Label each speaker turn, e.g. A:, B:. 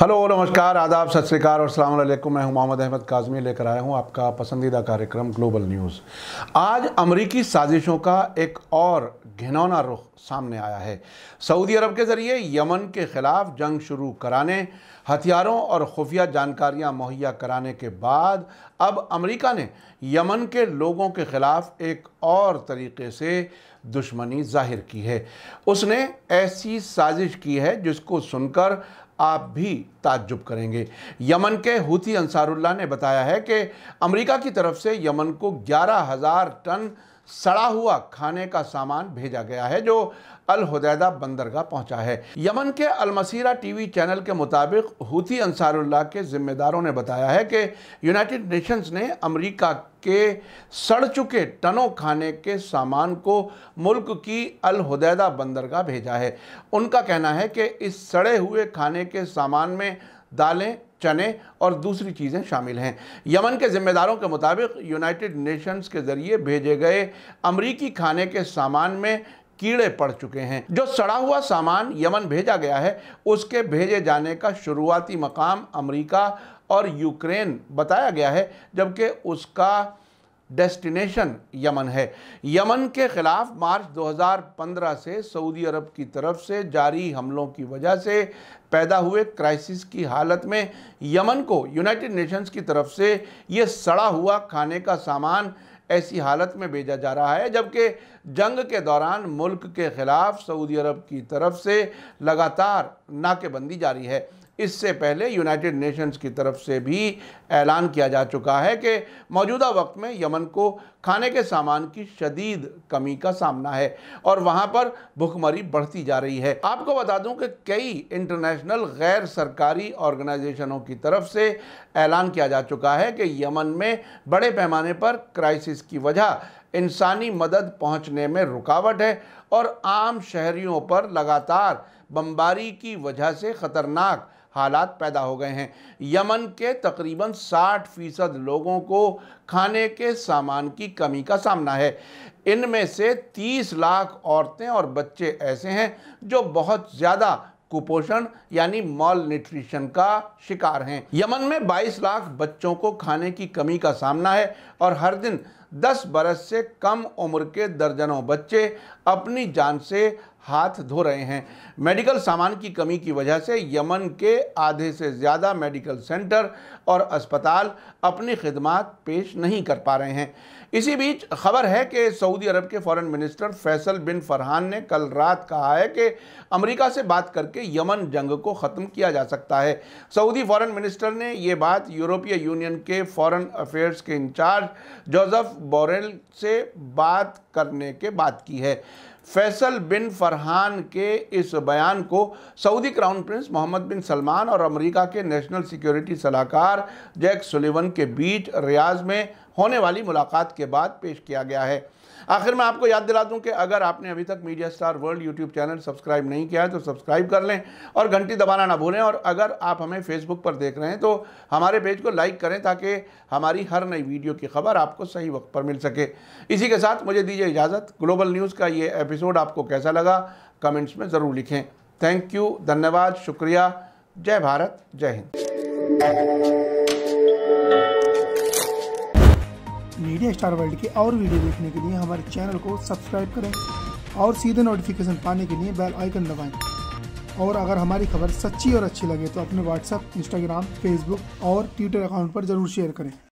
A: hello नमस्कार आदाब सत श्रीकाल और सलामकुम मैं हूं मोहम्मद अहमद काजमी लेकर आया हूं आपका पसंदीदा कार्यक्रम ग्लोबल न्यूज़ आज अमरीकी साजिशों का एक और घिनौना रुख सामने आया है सऊदी अरब के ज़रिए यमन के ख़िलाफ़ जंग शुरू कराने हथियारों और खुफिया जानकारियां मुहैया कराने के बाद अब अमरीका ने यमन के लोगों के ख़िलाफ़ एक और तरीके से दुश्मनी जाहिर की है उसने ऐसी साजिश की है जिसको सुनकर आप भी ताज्जुब करेंगे यमन के हूती अंसारुल्ला ने बताया है कि अमेरिका की तरफ से यमन को ग्यारह हज़ार टन सड़ा हुआ खाने का सामान भेजा गया है जो अल अलहदैदा बंदरगाह पहुंचा है यमन के अलमसीरा टीवी चैनल के मुताबिक हूती अंसारुल्लाह के जिम्मेदारों ने बताया है कि यूनाइटेड नेशंस ने अमेरिका के सड़ चुके टनों खाने के सामान को मुल्क की अल अलहदैदा बंदरगाह भेजा है उनका कहना है कि इस सड़े हुए खाने के सामान में दालें चने और दूसरी चीज़ें शामिल हैं यमन के ज़िम्मेदारों के मुताबिक यूनाइटेड नेशंस के ज़रिए भेजे गए अमरीकी खाने के सामान में कीड़े पड़ चुके हैं जो सड़ा हुआ सामान यमन भेजा गया है उसके भेजे जाने का शुरुआती मकाम अमरीका और यूक्रेन बताया गया है जबकि उसका डेस्टिनेशन यमन है यमन के खिलाफ मार्च 2015 से सऊदी अरब की तरफ से जारी हमलों की वजह से पैदा हुए क्राइसिस की हालत में यमन को यूनाइटेड नेशंस की तरफ से ये सड़ा हुआ खाने का सामान ऐसी हालत में भेजा जा रहा है जबकि जंग के दौरान मुल्क के खिलाफ सऊदी अरब की तरफ से लगातार नाकेबंदी जारी है इससे पहले यूनाइटेड नेशंस की तरफ से भी ऐलान किया जा चुका है कि मौजूदा वक्त में यमन को खाने के सामान की शदीद कमी का सामना है और वहाँ पर भुखमरी बढ़ती जा रही है आपको बता दूं कि कई इंटरनेशनल गैर सरकारी ऑर्गेनाइजेशनों की तरफ से ऐलान किया जा चुका है कि यमन में बड़े पैमाने पर क्राइसिस की वजह इंसानी मदद पहुँचने में रुकावट है और आम शहरियों पर लगातार बमबारी की वजह से ख़तरनाक हालात पैदा हो गए हैं यमन के तकरीबन 60 फ़ीसद लोगों को खाने के सामान की कमी का सामना है इनमें से 30 लाख औरतें और बच्चे ऐसे हैं जो बहुत ज़्यादा कुपोषण यानी मॉल न्यूट्रिशन का शिकार हैं यमन में 22 लाख बच्चों को खाने की कमी का सामना है और हर दिन दस बरस से कम उम्र के दर्जनों बच्चे अपनी जान से हाथ धो रहे हैं मेडिकल सामान की कमी की वजह से यमन के आधे से ज़्यादा मेडिकल सेंटर और अस्पताल अपनी खिदमत पेश नहीं कर पा रहे हैं इसी बीच खबर है कि सऊदी अरब के foreign minister Faisal bin Farhan ने कल रात कहा है कि अमेरिका से बात करके यमन जंग को ख़त्म किया जा सकता है सऊदी फॉरेन मिनिस्टर ने ये बात यूरोपीय यूनियन के फॉरेन अफेयर्स के इंचार्ज जोजफ़ बोरेल से बात करने के बात की है फैसल बिन फरहान के इस बयान को Saudi crown prince Mohammed bin Salman और अमेरिका के नेशनल सिक्योरिटी सलाहकार जैक सुलिवन के बीच रियाज में होने वाली मुलाकात के बाद पेश किया गया है आखिर मैं आपको याद दिला दूं कि अगर आपने अभी तक media star world YouTube channel subscribe नहीं किया है तो सब्सक्राइब कर लें और घंटी दबाना ना भूलें और अगर आप हमें फेसबुक पर देख रहे हैं तो हमारे पेज को लाइक करें ताकि हमारी हर नई वीडियो की खबर आपको सही वक्त पर मिल सके इसी के साथ मुझे दीजिए दीजिए इजाज़त ग्लोबल न्यूज़ का ये एपिसोड आपको कैसा लगा कमेंट्स में ज़रूर लिखें थैंक यू धन्यवाद शुक्रिया जय भारत जय हिंद मीडिया स्टार वर्ल्ड के और वीडियो देखने के लिए हमारे चैनल को सब्सक्राइब करें और सीधे नोटिफिकेशन पाने के लिए बेल आइकन दबाएं और अगर हमारी खबर सच्ची और अच्छी लगे तो अपने व्हाट्सएप इंस्टाग्राम फेसबुक और ट्विटर अकाउंट पर जरूर शेयर करें